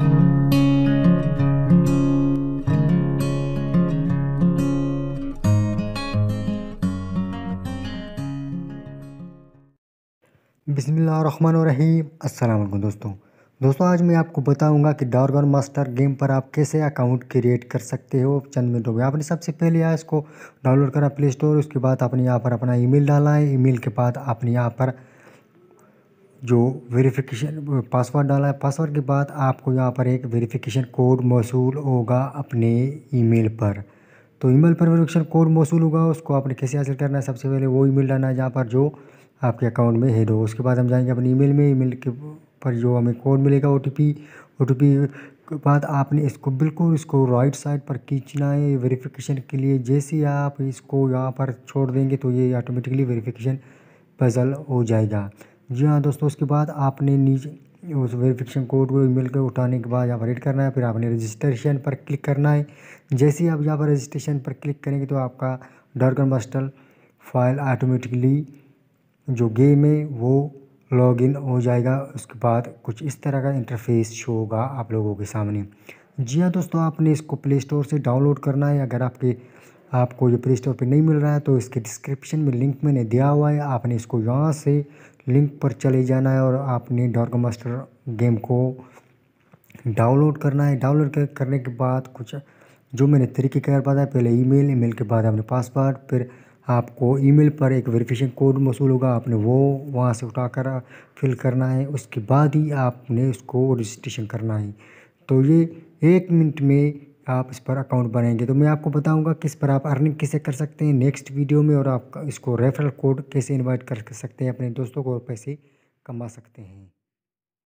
असल दोस्तों दोस्तों आज मैं आपको बताऊंगा कि डारगन मास्टर गेम पर आप कैसे अकाउंट क्रिएट कर सकते हो चंद मिनटों में आपने सबसे पहले यहाँ इसको डाउनलोड करा प्ले स्टोर उसके बाद आपने यहाँ पर अपना ईमेल डाला है ईमेल के बाद आपने यहाँ पर जो वेरिफिकेशन पासवर्ड डाला है पासवर्ड के बाद आपको यहाँ पर एक वेरिफिकेशन कोड मौसू होगा अपने ईमेल पर तो ईमेल पर वेरिफिकेशन कोड मौसू होगा उसको आपने कैसे हासिल करना है सबसे पहले वो ईमेल डालना है जहाँ पर जो आपके अकाउंट में हेड हो उसके बाद हम जाएंगे अपने ईमेल में ईमेल के पर जो हमें कोड मिलेगा O T P O T P के बाद आपने इसको बिल्कुल इसको राइट साइड पर खींचना है वेरिफिकेशन के लिए जैसे आप इसको यहाँ पर छोड़ देंगे तो ये ऑटोमेटिकली वेरिफिकेशन पजल हो जाएगा जी हाँ दोस्तों उसके बाद आपने नीचे उस वेरिफिकेशन कोड को ईमेल को उठाने के बाद यहाँ पर रेड करना है फिर आपने रजिस्ट्रेशन पर क्लिक करना है जैसे ही आप यहाँ पर रजिस्ट्रेशन पर क्लिक करेंगे तो आपका डॉर्गन मास्टर फाइल ऑटोमेटिकली जो गेम है वो लॉगिन हो जाएगा उसके बाद कुछ इस तरह का इंटरफेस शो होगा आप लोगों के सामने जी हाँ दोस्तों आपने इसको प्ले स्टोर से डाउनलोड करना है अगर आपके आपको ये प्ले स्टोर पर नहीं मिल रहा है तो इसके डिस्क्रिप्शन में लिंक मैंने दिया हुआ है आपने इसको यहाँ से लिंक पर चले जाना है और आपने डॉर्क मास्टर गेम को डाउनलोड करना है डाउनलोड करने के बाद कुछ जो मैंने तरीके पाता है पहले ईमेल ईमेल के बाद आपने पासवर्ड फिर आपको ईमेल पर एक वेरिफिकेशन कोड मौसू होगा आपने वो वहाँ से उठाकर फिल करना है उसके बाद ही आपने उसको रजिस्ट्रेशन करना है तो ये एक मिनट में आप इस पर अकाउंट बनाएंगे तो मैं आपको बताऊंगा किस पर आप अर्निंग कैसे कर सकते हैं नेक्स्ट वीडियो में और आप इसको रेफरल कोड कैसे इन्वाइट कर सकते हैं अपने दोस्तों को और पैसे कमा सकते हैं